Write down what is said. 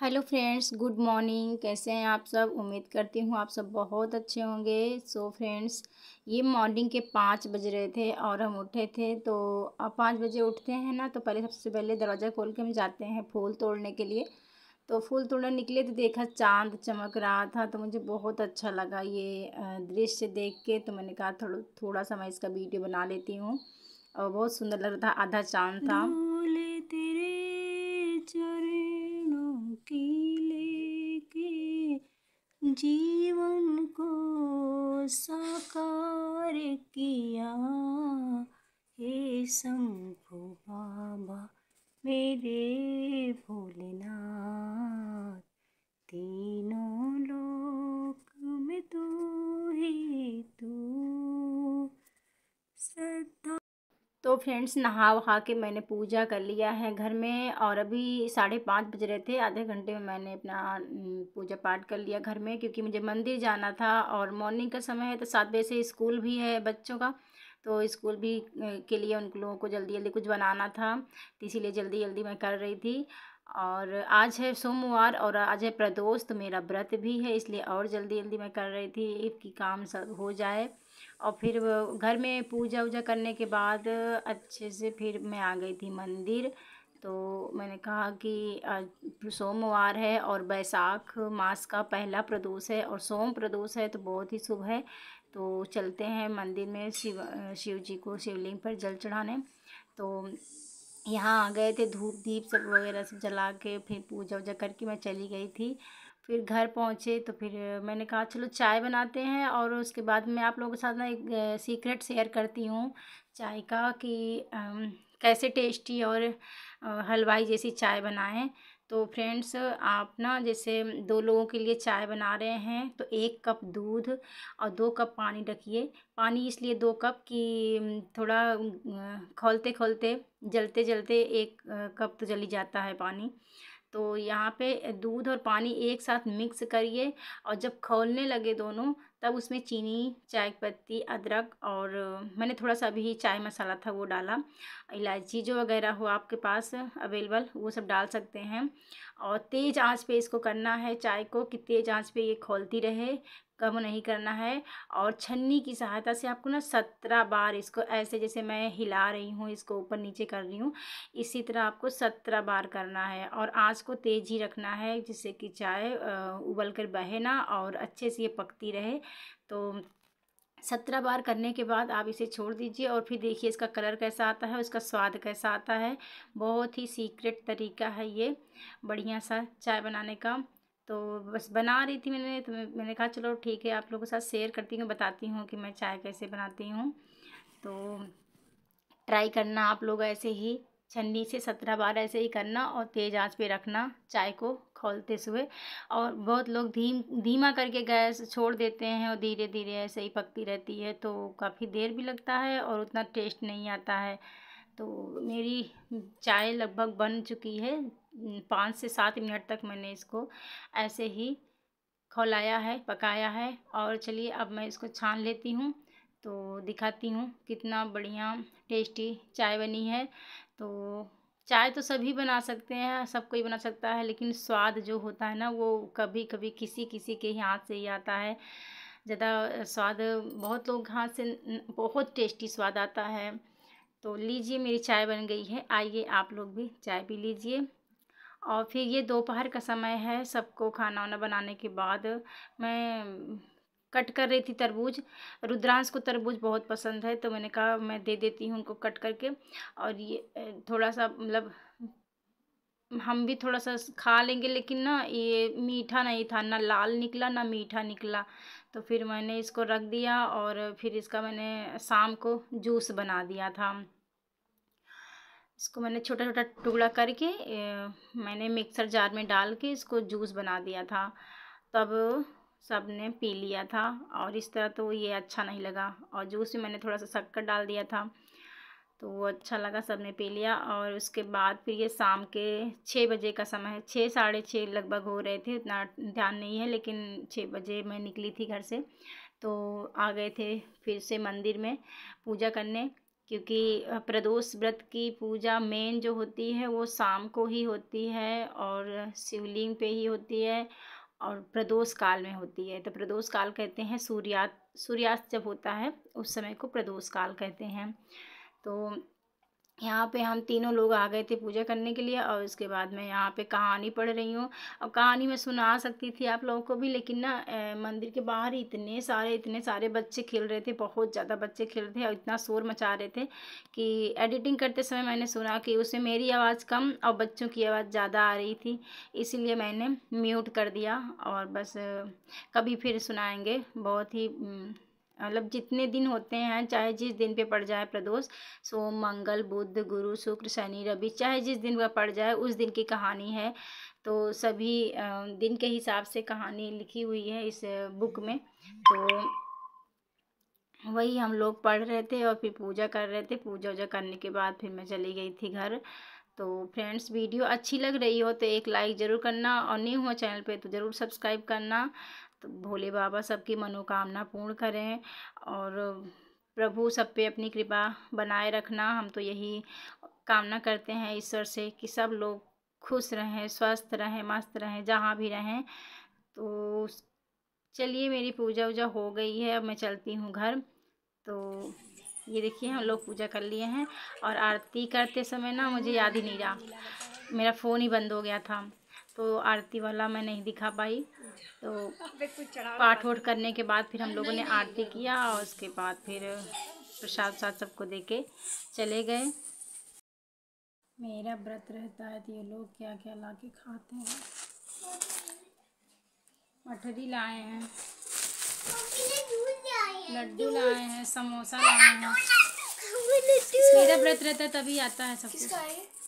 hello friends good morning कैसे हैं आप सब उम्मीद करती हूँ आप सब बहुत अच्छे होंगे सो so फ्रेंड्स ये मॉर्निंग के पाँच बज रहे थे और हम उठे थे तो अब पाँच बजे उठते हैं ना तो पहले सबसे पहले दरवाज़ा खोल के हम जाते हैं फूल तोड़ने के लिए तो फूल तोड़ने निकले तो देखा चांद चमक रहा था तो मुझे बहुत अच्छा लगा ये दृश्य देख के तो मैंने कहा थोड़ा थोड़ा सा मैं इसका वीडियो बना लेती हूँ और बहुत सुंदर लग रहा था आधा चांद था जीवन को साकार किया हे शंभु बाबा मेरे तो फ्रेंड्स नहा वहा के मैंने पूजा कर लिया है घर में और अभी साढ़े पाँच बज रहे थे आधे घंटे में मैंने अपना पूजा पाठ कर लिया घर में क्योंकि मुझे मंदिर जाना था और मॉर्निंग का समय है तो सात बजे से स्कूल भी है बच्चों का तो स्कूल भी के लिए उन लोगों को जल्दी जल्दी कुछ बनाना था तो इसीलिए जल्दी जल्दी मैं कर रही थी और आज है सोमवार और आज है प्रदोष तो मेरा व्रत भी है इसलिए और जल्दी जल्दी मैं कर रही थी कि काम सब हो जाए और फिर घर में पूजा वूजा करने के बाद अच्छे से फिर मैं आ गई थी मंदिर तो मैंने कहा कि सोमवार है और बैसाख मास का पहला प्रदोष है और सोम प्रदोष है तो बहुत ही शुभ है तो चलते हैं मंदिर में शिव शिव जी को शिवलिंग पर जल चढ़ाने तो यहाँ आ गए थे धूप दीप सब वगैरह सब जला के फिर पूजा वूजा करके मैं चली गई थी फिर घर पहुँचे तो फिर मैंने कहा चलो चाय बनाते हैं और उसके बाद मैं आप लोगों के साथ ना एक सीक्रेट शेयर करती हूँ चाय का कि कैसे टेस्टी और हलवाई जैसी चाय बनाएं तो फ्रेंड्स आप ना जैसे दो लोगों के लिए चाय बना रहे हैं तो एक कप दूध और दो कप पानी रखिए पानी इसलिए दो कप कि थोड़ा खोलते खोलते जलते जलते एक कप तो जली जाता है पानी तो यहाँ पे दूध और पानी एक साथ मिक्स करिए और जब खोलने लगे दोनों तब उसमें चीनी चाय पत्ती अदरक और मैंने थोड़ा सा भी चाय मसाला था वो डाला इलायची जो वगैरह हो आपके पास अवेलेबल वो सब डाल सकते हैं और तेज़ आंच पे इसको करना है चाय को कि तेज़ आंच पे ये खोलती रहे कम नहीं करना है और छन्नी की सहायता से आपको ना सत्रह बार इसको ऐसे जैसे मैं हिला रही हूँ इसको ऊपर नीचे कर रही हूँ इसी तरह आपको सत्रह बार करना है और आँच को तेज़ ही रखना है जिससे कि चाय उबल कर बहे ना और अच्छे से ये पकती रहे तो सत्रह बार करने के बाद आप इसे छोड़ दीजिए और फिर देखिए इसका कलर कैसा आता है इसका स्वाद कैसा आता है बहुत ही सीक्रेट तरीका है ये बढ़िया सा चाय बनाने का तो बस बना रही थी मैंने तो मैंने कहा चलो ठीक है आप लोगों के साथ शेयर करती हूँ बताती हूँ कि मैं चाय कैसे बनाती हूँ तो ट्राई करना आप लोग ऐसे ही छन्नी से सत्रह बार ऐसे ही करना और तेज़ आंच पे रखना चाय को खोलते हुए और बहुत लोग धीम धीमा करके गैस छोड़ देते हैं और धीरे धीरे ऐसे ही पकती रहती है तो काफ़ी देर भी लगता है और उतना टेस्ट नहीं आता है तो मेरी चाय लगभग बन चुकी है पाँच से सात मिनट तक मैंने इसको ऐसे ही खोलाया है पकाया है और चलिए अब मैं इसको छान लेती हूँ तो दिखाती हूँ कितना बढ़िया टेस्टी चाय बनी है तो चाय तो सभी बना सकते हैं सब कोई बना सकता है लेकिन स्वाद जो होता है ना वो कभी कभी किसी किसी के ही हाथ से ही आता है ज़्यादा स्वाद बहुत लोग हाथ से बहुत टेस्टी स्वाद आता है तो लीजिए मेरी चाय बन गई है आइए आप लोग भी चाय भी लीजिए और फिर ये दोपहर का समय है सबको खाना वाना बनाने के बाद मैं कट कर रही थी तरबूज रुद्रांश को तरबूज बहुत पसंद है तो मैंने कहा मैं दे देती हूँ उनको कट करके और ये थोड़ा सा मतलब हम भी थोड़ा सा खा लेंगे लेकिन ना ये मीठा नहीं था ना लाल निकला ना मीठा निकला तो फिर मैंने इसको रख दिया और फिर इसका मैंने शाम को जूस बना दिया था इसको मैंने छोटा छोटा टुकड़ा करके मैंने मिक्सर जार में डाल के इसको जूस बना दिया था तब सब ने पी लिया था और इस तरह तो ये अच्छा नहीं लगा और जूस में मैंने थोड़ा सा शक्कर डाल दिया था तो वो अच्छा लगा सब ने पी लिया और उसके बाद फिर ये शाम के छः बजे का समय है छः साढ़े छः लगभग हो रहे थे उतना ध्यान नहीं है लेकिन छः बजे मैं निकली थी घर से तो आ गए थे फिर से मंदिर में पूजा करने क्योंकि प्रदोष व्रत की पूजा मेन जो होती है वो शाम को ही होती है और शिवलिंग पे ही होती है और प्रदोष काल में होती है तो प्रदोष काल कहते हैं सूर्यास्त सूर्यास्त जब होता है उस समय को प्रदोष काल कहते हैं तो यहाँ पे हम तीनों लोग आ गए थे पूजा करने के लिए और उसके बाद मैं यहाँ पे कहानी पढ़ रही हूँ और कहानी मैं सुना सकती थी आप लोगों को भी लेकिन ना मंदिर के बाहर इतने सारे इतने सारे बच्चे खेल रहे थे बहुत ज़्यादा बच्चे खेल रहे थे और इतना शोर मचा रहे थे कि एडिटिंग करते समय मैंने सुना कि उसमें मेरी आवाज़ कम और बच्चों की आवाज़ ज़्यादा आ रही थी इसीलिए मैंने म्यूट कर दिया और बस कभी फिर सुनाएँगे बहुत ही मतलब जितने दिन होते हैं चाहे जिस दिन पे पड़ जाए प्रदोष सोम मंगल बुध गुरु शुक्र शनि रवि चाहे जिस दिन वह पड़ जाए उस दिन की कहानी है तो सभी दिन के हिसाब से कहानी लिखी हुई है इस बुक में तो वही हम लोग पढ़ रहे थे और फिर पूजा कर रहे थे पूजा वूजा करने के बाद फिर मैं चली गई थी घर तो फ्रेंड्स वीडियो अच्छी लग रही हो तो एक लाइक ज़रूर करना और न्यू हो चैनल पे तो ज़रूर सब्सक्राइब करना तो भोले बाबा सबकी मनोकामना पूर्ण करें और प्रभु सब पे अपनी कृपा बनाए रखना हम तो यही कामना करते हैं ईश्वर से कि सब लोग खुश रहें स्वस्थ रहें मस्त रहें जहाँ भी रहें तो चलिए मेरी पूजा वूजा हो गई है अब मैं चलती हूँ घर तो ये देखिए हम लोग पूजा कर लिए हैं और आरती करते समय ना मुझे याद ही नहीं रहा मेरा फ़ोन ही बंद हो गया था तो आरती वाला मैं नहीं दिखा पाई तो पाठ वोट करने के बाद फिर हम लोगों ने आरती किया और उसके बाद फिर प्रसाद साथ सबको दे के चले गए मेरा व्रत रहता है तो ये लोग क्या क्या ला के खाते हैं मठरी लाए हैं लड्डू लाए हैं समोसा लाए हैं मेरा व्रत रहता है तभी आता है सब कुछ